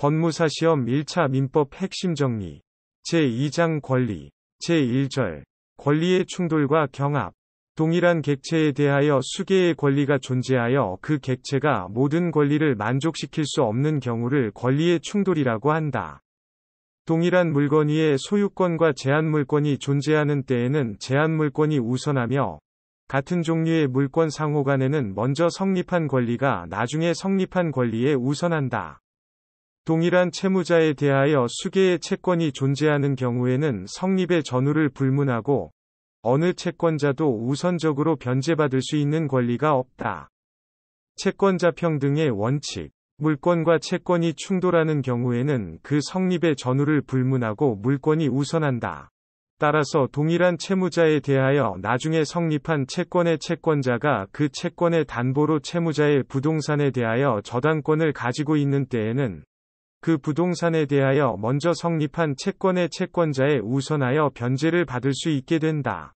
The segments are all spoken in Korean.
법무사 시험 1차 민법 핵심 정리 제2장 권리 제1절 권리의 충돌과 경합 동일한 객체에 대하여 수개의 권리가 존재하여 그 객체가 모든 권리를 만족시킬 수 없는 경우를 권리의 충돌이라고 한다. 동일한 물건 위에 소유권과 제한물권이 존재하는 때에는 제한물권이 우선하며 같은 종류의 물권 상호 간에는 먼저 성립한 권리가 나중에 성립한 권리에 우선한다. 동일한 채무자에 대하여 수개의 채권이 존재하는 경우에는 성립의 전후를 불문하고 어느 채권자도 우선적으로 변제받을 수 있는 권리가 없다. 채권자 평등의 원칙 물권과 채권이 충돌하는 경우에는 그 성립의 전후를 불문하고 물권이 우선한다. 따라서 동일한 채무자에 대하여 나중에 성립한 채권의 채권자가 그 채권의 담보로 채무자의 부동산에 대하여 저당권을 가지고 있는 때에는 그 부동산에 대하여 먼저 성립한 채권의 채권자에 우선하여 변제를 받을 수 있게 된다.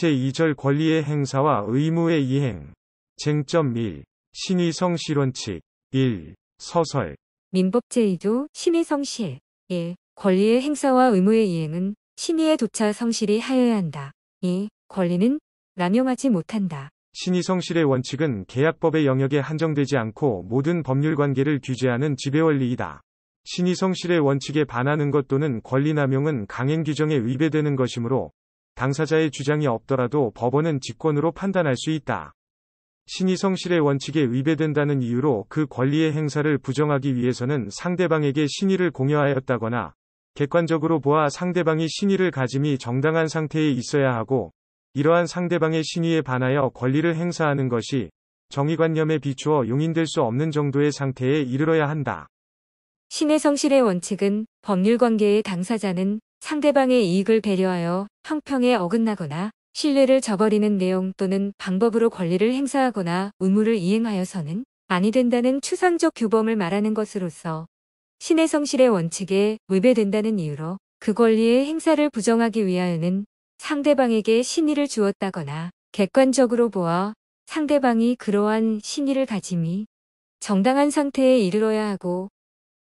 제2절 권리의 행사와 의무의 이행 쟁점 1. 신의성 실원칙 1. 서설 민법 제2조 신의성실 1. 권리의 행사와 의무의 이행은 신의에 도차 성실히 하여야 한다. 2. 권리는 남용하지 못한다. 신의성실의 원칙은 계약법의 영역에 한정되지 않고 모든 법률 관계를 규제하는 지배원리이다. 신의성실의 원칙에 반하는 것 또는 권리남용은 강행 규정에 위배되는 것이므로 당사자의 주장이 없더라도 법원은 직권으로 판단할 수 있다. 신의성실의 원칙에 위배된다는 이유로 그 권리의 행사를 부정하기 위해서는 상대방에게 신의를 공여하였다거나 객관적으로 보아 상대방이 신의를 가짐이 정당한 상태에 있어야 하고 이러한 상대방의 신의에 반하여 권리를 행사하는 것이 정의관념에 비추어 용인될 수 없는 정도의 상태에 이르러야 한다. 신의 성실의 원칙은 법률관계의 당사자는 상대방의 이익을 배려하여 형평에 어긋나거나 신뢰를 저버리는 내용 또는 방법으로 권리를 행사하거나 의무를 이행하여서는 아니 된다는 추상적 규범을 말하는 것으로서 신의 성실의 원칙에 위배된다는 이유로 그 권리의 행사를 부정하기 위하여는 상대방에게 신의를 주었다거나 객관적으로 보아 상대방이 그러한 신의를 가짐이 정당한 상태에 이르러야 하고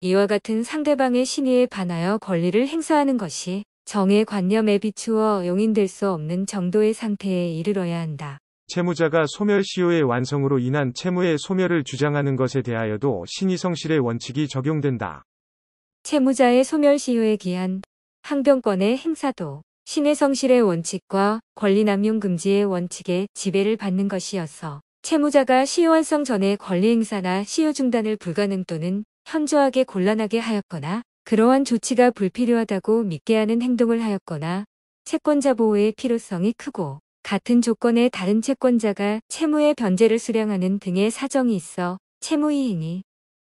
이와 같은 상대방의 신의에 반하여 권리를 행사하는 것이 정의 관념에 비추어 용인될 수 없는 정도의 상태에 이르러야 한다. 채무자가 소멸시효의 완성으로 인한 채무의 소멸을 주장하는 것에 대하여도 신의성실의 원칙이 적용된다. 채무자의 소멸시효에 기한 항변권의 행사도 신의 성실의 원칙과 권리남용 금지의 원칙에 지배를 받는 것이어서 채무자가 시효 완성 전에 권리 행사나 시효 중단을 불가능 또는 현저하게 곤란하게 하였거나 그러한 조치가 불필요하다고 믿게 하는 행동을 하였거나 채권자 보호의 필요성이 크고 같은 조건의 다른 채권자가 채무의 변제를 수령하는 등의 사정이 있어 채무이행이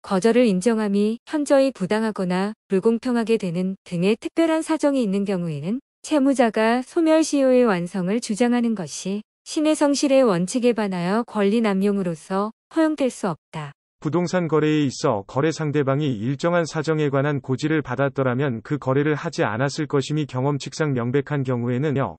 거절을 인정함이 현저히 부당하거나 불공평하게 되는 등의 특별한 사정이 있는 경우에는 채무자가 소멸시효의 완성을 주장하는 것이 신의 성실의 원칙에 반하여 권리 남용으로서 허용될 수 없다. 부동산 거래에 있어 거래 상대방이 일정한 사정에 관한 고지를 받았더라면 그 거래를 하지 않았을 것임이 경험칙상 명백한 경우에는요.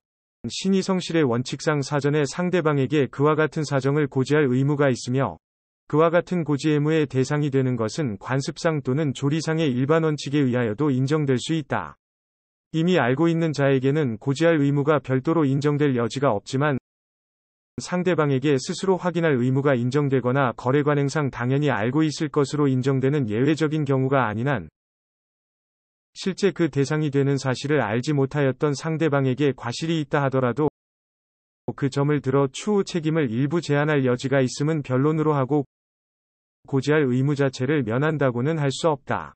신의 성실의 원칙상 사전에 상대방에게 그와 같은 사정을 고지할 의무가 있으며 그와 같은 고지 의무의 대상이 되는 것은 관습상 또는 조리상의 일반 원칙에 의하여도 인정될 수 있다. 이미 알고 있는 자에게는 고지할 의무가 별도로 인정될 여지가 없지만 상대방에게 스스로 확인할 의무가 인정되거나 거래 관행상 당연히 알고 있을 것으로 인정되는 예외적인 경우가 아닌 한 실제 그 대상이 되는 사실을 알지 못하였던 상대방에게 과실이 있다 하더라도 그 점을 들어 추후 책임을 일부 제한할 여지가 있음은 변론으로 하고 고지할 의무 자체를 면한다고는 할 수 없다.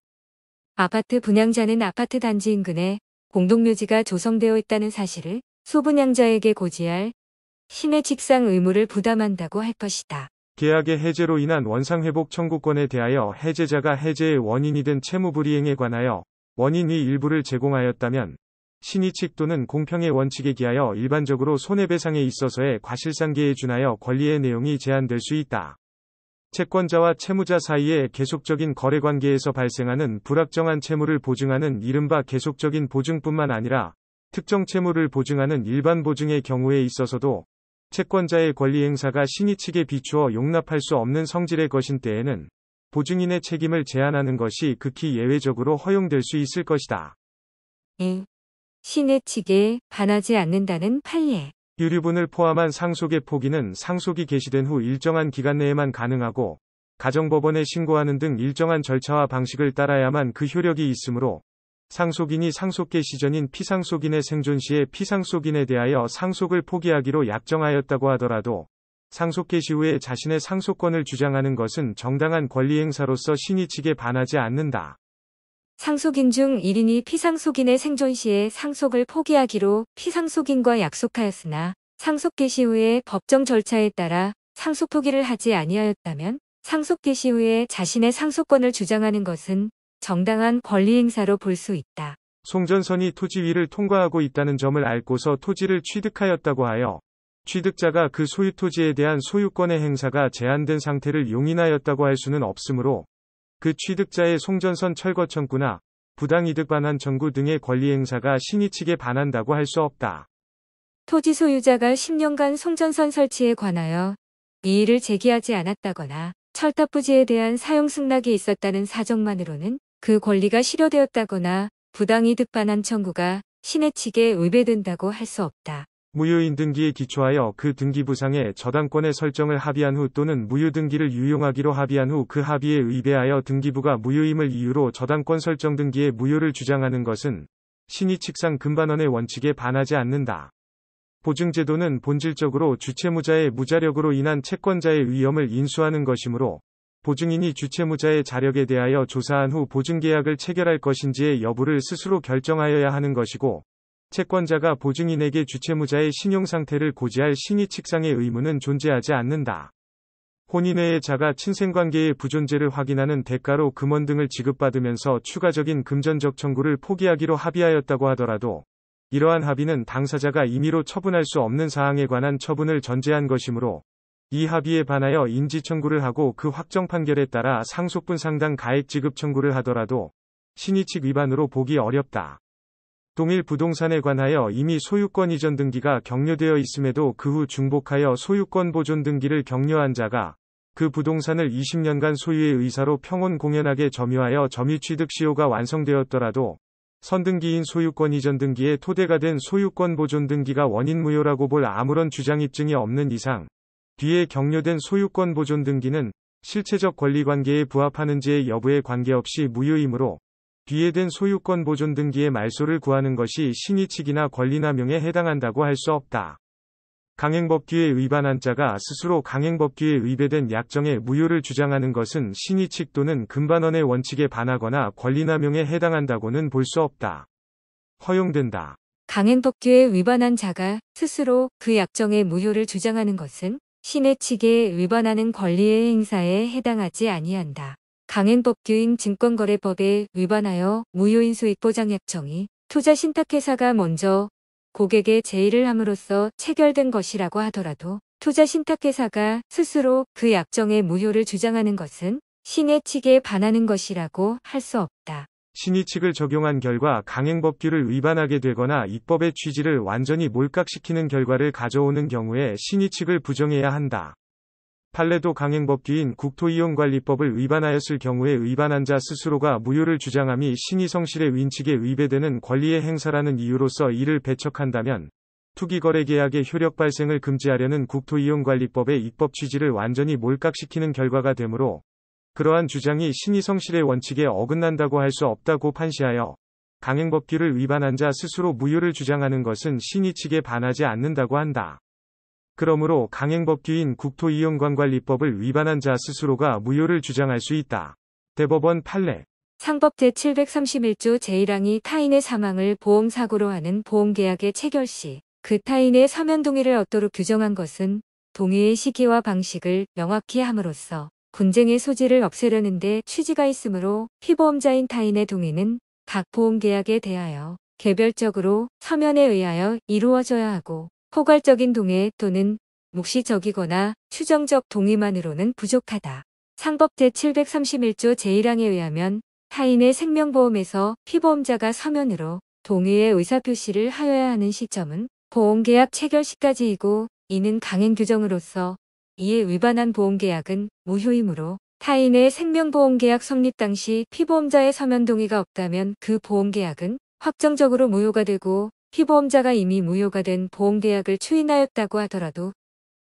아파트 분양자는 아파트 단지 인근에 공동묘지가 조성되어 있다는 사실을 소분양자에게 고지할 신의 직상 의무를 부담한다고 할 것이다. 계약의 해제로 인한 원상회복 청구권에 대하여 해제자가 해제의 원인이 된 채무불이행에 관하여 원인의 일부를 제공하였다면 신의 측 또는 공평의 원칙에 기하여 일반적으로 손해배상에 있어서의 과실상계에 준하여 권리의 내용이 제한될 수 있다. 채권자와 채무자 사이의 계속적인 거래 관계에서 발생하는 불확정한 채무를 보증하는 이른바 계속적인 보증뿐만 아니라 특정 채무를 보증하는 일반 보증의 경우에 있어서도 채권자의 권리 행사가 신의 측에 비추어 용납할 수 없는 성질의 것인 때에는 보증인의 책임을 제한하는 것이 극히 예외적으로 허용될 수 있을 것이다. 예. 신의 측에 반하지 않는다는 판례. 유류분을 포함한 상속의 포기는 상속이 개시된 후 일정한 기간 내에만 가능하고 가정법원에 신고하는 등 일정한 절차와 방식을 따라야만 그 효력이 있으므로 상속인이 상속 개시 전인 피상속인의 생존 시에 피상속인에 대하여 상속을 포기하기로 약정하였다고 하더라도 상속 개시 후에 자신의 상속권을 주장하는 것은 정당한 권리 행사로서 신이 측에 반하지 않는다. 상속인 중 1인이 피상속인의 생존 시에 상속을 포기하기로 피상속인과 약속하였으나 상속 개시 후에 법정 절차에 따라 상속 포기를 하지 아니하였다면 상속 개시 후에 자신의 상속권을 주장하는 것은 정당한 권리 행사로 볼 수 있다. 송전선이 토지 위를 통과하고 있다는 점을 알고서 토지를 취득하였다고 하여 취득자가 그 소유 토지에 대한 소유권의 행사가 제한된 상태를 용인하였다고 할 수는 없으므로 그 취득자의 송전선 철거 청구나 부당이득 반환 청구 등의 권리 행사가 신이 측에 반한다고 할 수 없다. 토지 소유자가 10년간 송전선 설치에 관하여 이의를 제기하지 않았다거나 철탑부지에 대한 사용 승낙이 있었다는 사정만으로는 그 권리가 실효되었다거나 부당이득 반환 청구가 신의 측에 의배된다고 할 수 없다. 무효인 등기에 기초하여 그 등기부상에 저당권의 설정을 합의한 후 또는 무효등기를 유용하기로 합의한 후 그 합의에 의배하여 등기부가 무효임을 이유로 저당권 설정 등기의 무효를 주장하는 것은 신의 측상 금반원의 원칙에 반하지 않는다. 보증제도는 본질적으로 주채무자의 무자력으로 인한 채권자의 위험을 인수하는 것이므로 보증인이 주채무자의 자력에 대하여 조사한 후 보증계약을 체결할 것인지의 여부를 스스로 결정하여야 하는 것이고 채권자가 보증인에게 주채무자의 신용 상태를 고지할 신의 측상의 의무는 존재하지 않는다. 혼인회의 자가 친생관계의 부존재를 확인하는 대가로 금원 등을 지급받으면서 추가적인 금전적 청구를 포기하기로 합의하였다고 하더라도 이러한 합의는 당사자가 임의로 처분할 수 없는 사항에 관한 처분을 전제한 것이므로 이 합의에 반하여 인지 청구를 하고 그 확정 판결에 따라 상속분 상당 가액 지급 청구를 하더라도 신의칙 위반으로 보기 어렵다. 동일 부동산에 관하여 이미 소유권 이전 등기가 격려되어 있음에도 그 후 중복하여 소유권 보존 등기를 격려한 자가 그 부동산을 20년간 소유의 의사로 평온 공연하게 점유하여 점유 취득 시효가 완성되었더라도 선등기인 소유권 이전 등기의 토대가 된 소유권 보존 등기가 원인 무효라고 볼 아무런 주장 입증이 없는 이상 뒤에 격려된 소유권 보존 등기는 실체적 권리 관계에 부합하는지의 여부에 관계없이 무효이므로 뒤에된 소유권 보존 등기의 말소를 구하는 것이 신의칙이나 권리나명에 해당한다고 할 수 없다. 강행법규에 위반한 자가 스스로 강행법규에 위배된 약정의 무효를 주장하는 것은 신의칙 또는 금반원의 원칙에 반하거나 권리나명에 해당한다고는 볼 수 없다. 허용된다. 강행법규에 위반한 자가 스스로 그 약정의 무효를 주장하는 것은 신의 칙에 위반하는 권리의 행사에 해당하지 아니한다. 강행법규인 증권거래법에 위반하여 무효인 수익보장약청이 투자 신탁회사가 먼저 고객의 제의를 함으로써 체결된 것이라고 하더라도 투자 신탁회사가 스스로 그 약정의 무효를 주장하는 것은 신의 측에 반하는 것이라고 할 수 없다. 신의 측을 적용한 결과 강행법규를 위반하게 되거나 입법의 취지를 완전히 몰각시키는 결과를 가져오는 경우에 신의 측을 부정해야 한다. 판례도 강행법규인 국토이용관리법을 위반하였을 경우에 위반한 자 스스로가 무효를 주장함이 신의성실의 윈칙에 위배되는 권리의 행사라는 이유로서 이를 배척한다면 투기거래계약의 효력 발생을 금지하려는 국토이용관리법의 입법 취지를 완전히 몰각시키는 결과가 되므로 그러한 주장이 신의성실의 원칙에 어긋난다고 할 수 없다고 판시하여 강행법규를 위반한 자 스스로 무효를 주장하는 것은 신의 측에 반하지 않는다고 한다. 그러므로 강행법규인 국토이용관관리법을 위반한 자 스스로가 무효를 주장할 수 있다. 대법원 판례 상법 제731조 제1항이 타인의 사망을 보험사고로 하는 보험계약의 체결 시 그 타인의 서면 동의를 얻도록 규정한 것은 동의의 시기와 방식을 명확히 함으로써 분쟁의 소지를 없애려는 데 취지가 있으므로 피보험자인 타인의 동의는 각 보험계약에 대하여 개별적으로 서면에 의하여 이루어져야 하고 포괄적인 동의 또는 묵시적이거나 추정적 동의만으로는 부족하다. 상법 제731조 제1항에 의하면 타인의 생명보험에서 피보험자가 서면으로 동의의 의사표시를 하여야 하는 시점은 보험계약 체결 시까지이고 이는 강행 규정으로서 이에 위반한 보험계약은 무효이므로 타인의 생명보험계약 성립 당시 피보험자의 서면 동의가 없다면 그 보험계약은 확정적으로 무효가 되고 피보험자가 이미 무효가 된 보험계약을 추인하였다고 하더라도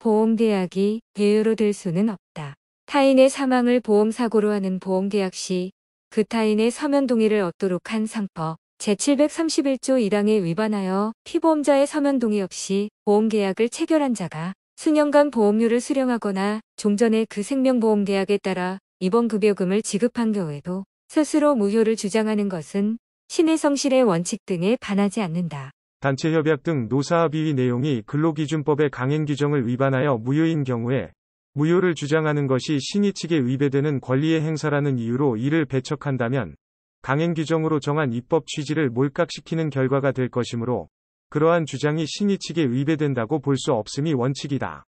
보험계약이 배우로 될 수는 없다. 타인의 사망을 보험사고로 하는 보험계약 시 그 타인의 서면 동의를 얻도록 한 상법 제731조 1항에 위반하여 피보험자의 서면 동의 없이 보험계약을 체결한 자가 수년간 보험료를 수령하거나 종전에 그 생명보험계약에 따라 입원급여금을 지급한 경우에도 스스로 무효를 주장하는 것은 신의 성실의 원칙 등에 반하지 않는다. 단체 협약 등 노사합의의 내용이 근로기준법의 강행 규정을 위반하여 무효인 경우에 무효를 주장하는 것이 신의 측에 위배되는 권리의 행사라는 이유로 이를 배척한다면 강행 규정으로 정한 입법 취지를 몰각시키는 결과가 될 것이므로 그러한 주장이 신의 측에 위배된다고 볼 수 없음이 원칙이다.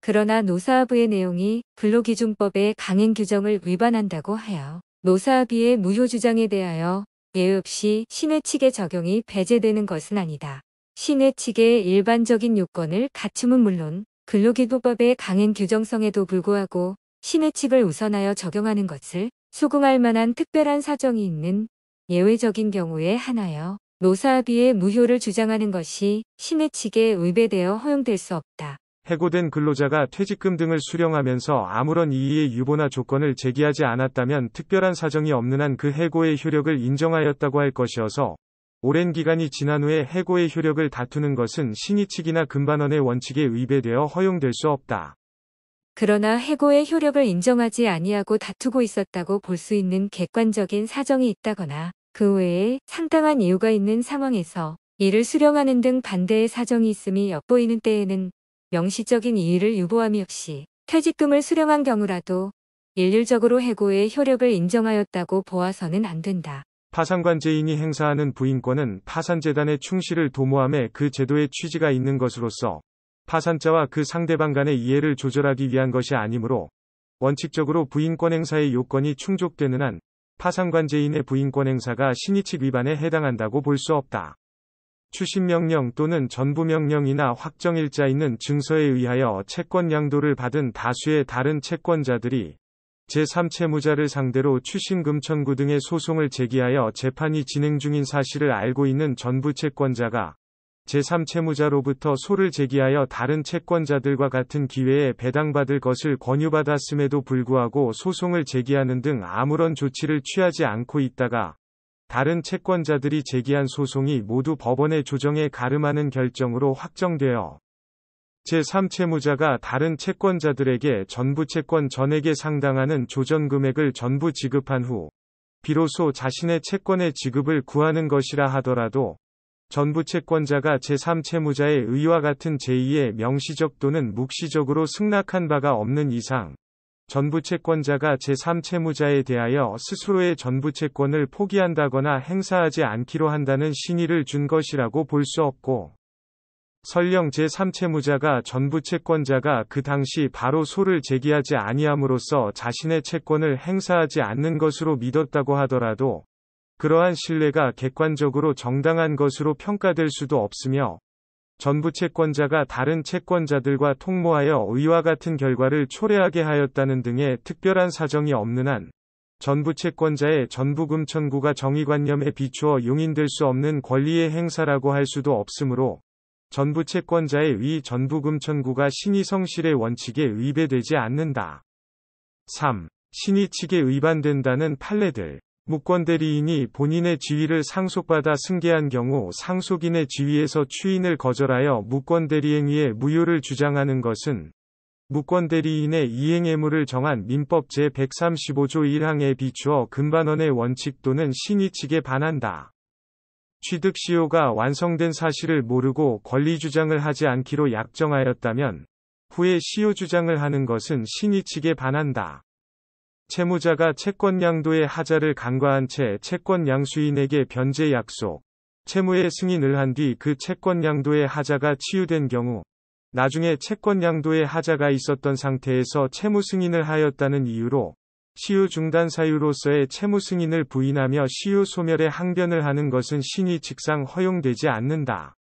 그러나 노사합의의 내용이 근로기준법의 강행 규정을 위반한다고 하여 노사합의의 무효 주장에 대하여 예읍시 신해측의 적용이 배제되는 것은 아니다. 신해측의 일반적인 요건을 갖춤은 물론 근로기도법의 강행 규정성에도 불구하고 신해측을 우선하여 적용하는 것을 수긍할 만한 특별한 사정이 있는 예외적인 경우에 하나여 노사합의의 무효를 주장하는 것이 신해측에 위배되어 허용될 수 없다. 해고된 근로자가 퇴직금 등을 수령하면서 아무런 이의의 유보나 조건을 제기하지 않았다면 특별한 사정이 없는 한 그 해고의 효력을 인정하였다고 할 것이어서 오랜 기간이 지난 후에 해고의 효력을 다투는 것은 신의칙이나 금반원의 원칙에 위배되어 허용될 수 없다. 그러나 해고의 효력을 인정하지 아니하고 다투고 있었다고 볼 수 있는 객관적인 사정이 있다거나 그 외에 상당한 이유가 있는 상황에서 이를 수령하는 등 반대의 사정이 있음이 엿보이는 때에는 명시적인 이의를 유보함이 없이 퇴직금을 수령한 경우라도 일률적으로 해고의 효력을 인정하였다고 보아서는 안 된다. 파산관제인이 행사하는 부인권은 파산재단의 충실을 도모함에 그 제도의 취지가 있는 것으로서 파산자와 그 상대방 간의 이해를 조절하기 위한 것이 아니므로 원칙적으로 부인권 행사의 요건이 충족되는 한 파산관제인의 부인권 행사가 신의칙 위반에 해당한다고 볼 수 없다. 추신명령 또는 전부명령이나 확정일자 있는 증서에 의하여 채권 양도를 받은 다수의 다른 채권자들이 제3채무자를 상대로 추신금 청구 등의 소송을 제기하여 재판이 진행 중인 사실을 알고 있는 전부 채권자가 제3채무자로부터 소를 제기하여 다른 채권자들과 같은 기회에 배당받을 것을 권유받았음에도 불구하고 소송을 제기하는 등 아무런 조치를 취하지 않고 있다가 다른 채권자들이 제기한 소송이 모두 법원의 조정에 가름하는 결정으로 확정되어 제3채무자가 다른 채권자들에게 전부 채권 전액에 상당하는 조정 금액을 전부 지급한 후 비로소 자신의 채권의 지급을 구하는 것이라 하더라도 전부 채권자가 제3채무자의 의와 같은 제2의 명시적 또는 묵시적으로 승낙한 바가 없는 이상 전부 채권자가 제3 채무자에 대하여 스스로의 전부 채권을 포기한다거나 행사하지 않기로 한다는 신의를 준 것이라고 볼 수 없고 설령 제3 채무자가 전부 채권자가 그 당시 바로 소를 제기하지 아니함으로써 자신의 채권을 행사하지 않는 것으로 믿었다고 하더라도 그러한 신뢰가 객관적으로 정당한 것으로 평가될 수도 없으며 전부 채권자가 다른 채권자들과 통모하여 의와 같은 결과를 초래하게 하였다는 등의 특별한 사정이 없는 한 전부 채권자의 전부금 청구가 정의관념에 비추어 용인될 수 없는 권리의 행사라고 할 수도 없으므로 전부 채권자의 위 전부금 청구가 신의 성실의 원칙에 위배되지 않는다. 3. 신의 측에 위반된다는 판례들 무권대리인이 본인의 지위를 상속받아 승계한 경우 상속인의 지위에서 추인을 거절하여 무권대리행위의 무효를 주장하는 것은 무권대리인의 이행의무를 정한 민법 제135조 1항에 비추어 금반원의 원칙 또는 신의 측에 반한다. 취득시효가 완성된 사실을 모르고 권리주장을 하지 않기로 약정하였다면 후에 시효주장을 하는 것은 신의 측에 반한다. 채무자가 채권 양도의 하자를 간과한 채 채권 양수인에게 변제 약속, 채무의 승인을 한 뒤 그 채권 양도의 하자가 치유된 경우, 나중에 채권 양도의 하자가 있었던 상태에서 채무 승인을 하였다는 이유로 시효 중단 사유로서의 채무 승인을 부인하며 시효 소멸의 항변을 하는 것은 신의 직상 허용되지 않는다.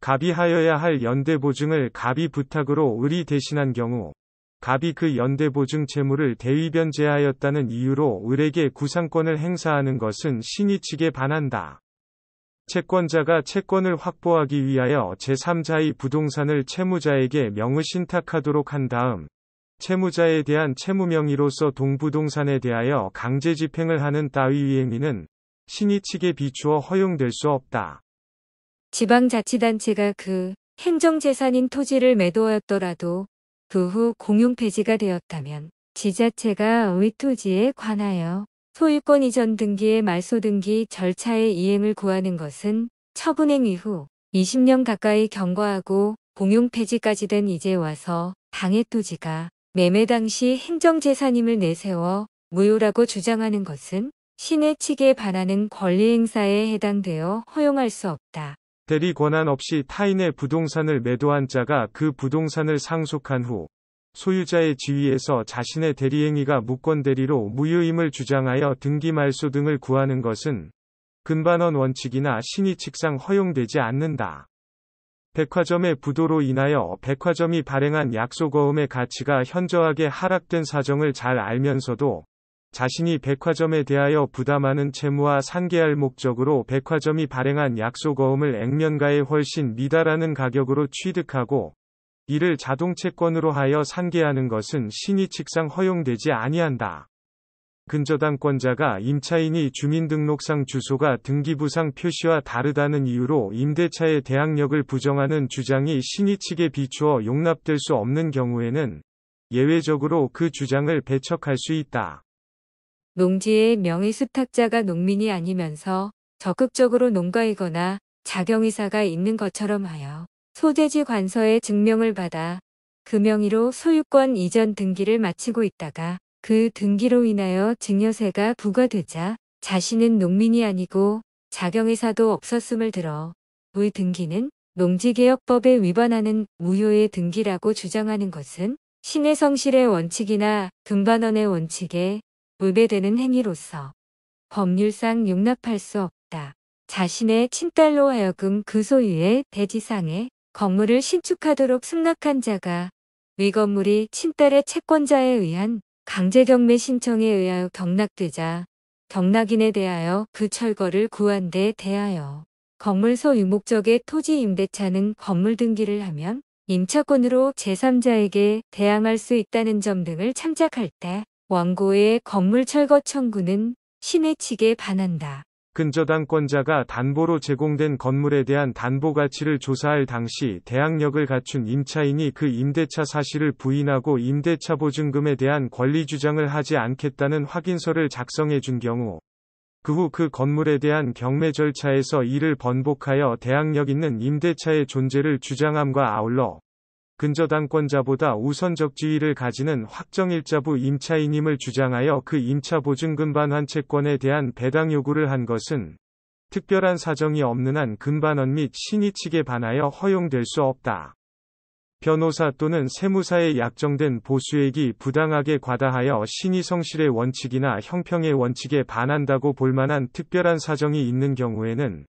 갑이 하여야 할 연대 보증을 갑이 부탁으로 을이 대신한 경우 갑이 그 연대보증 채무를 대위변제하였다는 이유로 을에게 구상권을 행사하는 것은 신의 측에 반한다. 채권자가 채권을 확보하기 위하여 제3자의 부동산을 채무자에게 명의 신탁하도록 한 다음 채무자에 대한 채무 명의로서 동부동산에 대하여 강제 집행을 하는 따위 위 행위는 신의 측에 비추어 허용될 수 없다. 지방자치단체가 그 행정재산인 토지를 매도하였더라도 그후 공용 폐지가 되었다면 지자체가 위토지에 관하여 소유권 이전 등기의 말소 등기 절차의 이행을 구하는 것은 처분행 이후 20년 가까이 경과하고 공용 폐지까지 된 이제 와서 당해 토지가 매매 당시 행정재산임을 내세워 무효라고 주장하는 것은 시내 측에 반하는 권리 행사에 해당되어 허용할 수 없다. 대리 권한 없이 타인의 부동산을 매도한 자가 그 부동산을 상속한 후 소유자의 지위에서 자신의 대리행위가 무권대리로 무효임을 주장하여 등기 말소 등을 구하는 것은 근반원 원칙이나 신의칙상 허용되지 않는다. 백화점의 부도로 인하여 백화점이 발행한 약속어음의 가치가 현저하게 하락된 사정을 잘 알면서도 자신이 백화점에 대하여 부담하는 채무와 상계할 목적으로 백화점이 발행한 약속어음을 액면가에 훨씬 미달하는 가격으로 취득하고 이를 자동채권으로 하여 상계하는 것은 신의칙상 허용되지 아니한다. 근저당권자가 임차인이 주민등록상 주소가 등기부상 표시와 다르다는 이유로 임대차의 대항력을 부정하는 주장이 신의칙에 비추어 용납될 수 없는 경우에는 예외적으로 그 주장을 배척할 수 있다. 농지의 명의 수탁자가 농민이 아니면서 적극적으로 농가이거나 자경의사가 있는 것처럼 하여 소재지 관서의 증명을 받아 그 명의로 소유권 이전 등기를 마치고 있다가 그 등기로 인하여 증여세가 부과되자 자신은 농민이 아니고 자경의사도 없었음을 들어 의 등기는 농지개혁법에 위반하는 무효의 등기라고 주장하는 것은 신의 성실의 원칙이나 금반원의 원칙에 무배되는 행위로서 법률상 용납할 수 없다. 자신의 친딸로 하여금 그 소유의 대지상에 건물을 신축하도록 승낙한 자가 위 건물이 친딸의 채권자에 의한 강제경매 신청에 의하여 경락되자 경락인에 대하여 그 철거를 구한 데 대하여 건물 소유 목적의 토지 임대차는 건물 등기를 하면 임차권으로 제3자에게 대항할 수 있다는 점 등을 참작할 때 원고의 건물 철거 청구는 시내 측에 반한다. 근저당권자가 담보로 제공된 건물에 대한 담보 가치를 조사할 당시 대항력을 갖춘 임차인이 그 임대차 사실을 부인하고 임대차 보증금에 대한 권리 주장을 하지 않겠다는 확인서를 작성해 준 경우 그 후그 그 건물에 대한 경매 절차에서 이를 번복하여 대항력 있는 임대차의 존재를 주장함과 아울러 근저당권자보다 우선적 지위를 가지는 확정일자부 임차인임을 주장하여 그 임차보증금반 환채권에 대한 배당 요구를 한 것은 특별한 사정이 없는 한 금반원 및신의 측에 반하여 허용될 수 없다. 변호사 또는 세무사의 약정된 보수액이 부당하게 과다하여 신의 성실의 원칙이나 형평의 원칙에 반한다고 볼만한 특별한 사정이 있는 경우에는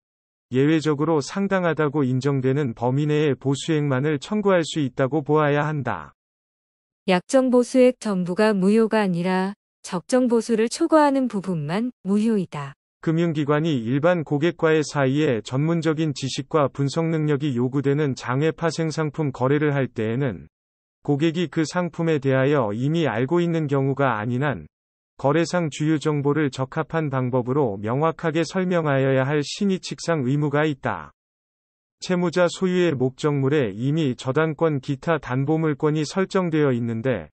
예외적으로 상당하다고 인정되는 범위 내의 보수액만을 청구할 수 있다고 보아야 한다. 약정 보수액 전부가 무효가 아니라 적정 보수를 초과하는 부분만 무효이다. 금융기관이 일반 고객과의 사이에 전문적인 지식과 분석 능력이 요구되는 장외 파생 상품 거래를 할 때에는 고객이 그 상품에 대하여 이미 알고 있는 경우가 아닌 한 거래상 주요 정보를 적합한 방법으로 명확하게 설명하여야 할 신의 칙상 의무가 있다. 채무자 소유의 목적물에 이미 저당권 기타 담보물권이 설정되어 있는데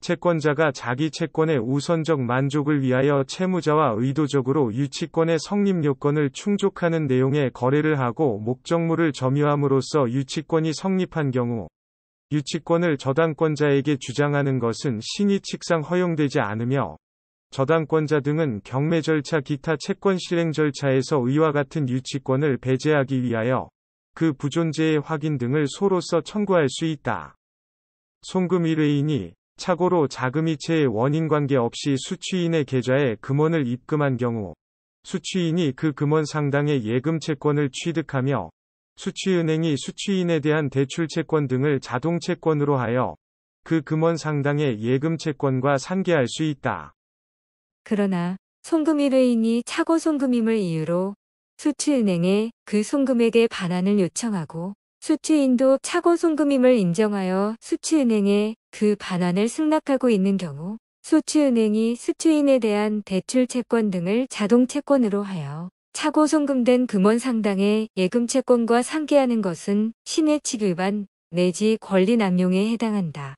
채권자가 자기 채권의 우선적 만족을 위하여 채무자와 의도적으로 유치권의 성립 요건을 충족하는 내용의 거래를 하고 목적물을 점유함으로써 유치권이 성립한 경우 유치권을 저당권자에게 주장하는 것은 신의 칙상 허용되지 않으며 저당권자 등은 경매 절차 기타 채권 실행 절차에서 의와 같은 유치권을 배제하기 위하여 그 부존재의 확인 등을 소로서 청구할 수 있다. 송금 1회인이 착오로 자금이체의 원인관계 없이 수취인의 계좌에 금원을 입금한 경우 수취인이 그 금원 상당의 예금 채권을 취득하며 수취은행이 수취인에 대한 대출 채권 등을 자동 채권으로 하여 그 금원 상당의 예금 채권과 상계할 수 있다. 그러나 송금일 의인이 착오 송금임을 이유로 수취은행에 그 송금액의 반환을 요청하고 수취인도 착오 송금임을 인정하여 수취은행에 그 반환을 승낙하고 있는 경우 수취은행이 수취인에 대한 대출 채권 등을 자동 채권으로 하여 착오 송금된 금원 상당의 예금 채권과 상계하는 것은 신의 칙 위반 내지 권리 남용에 해당한다.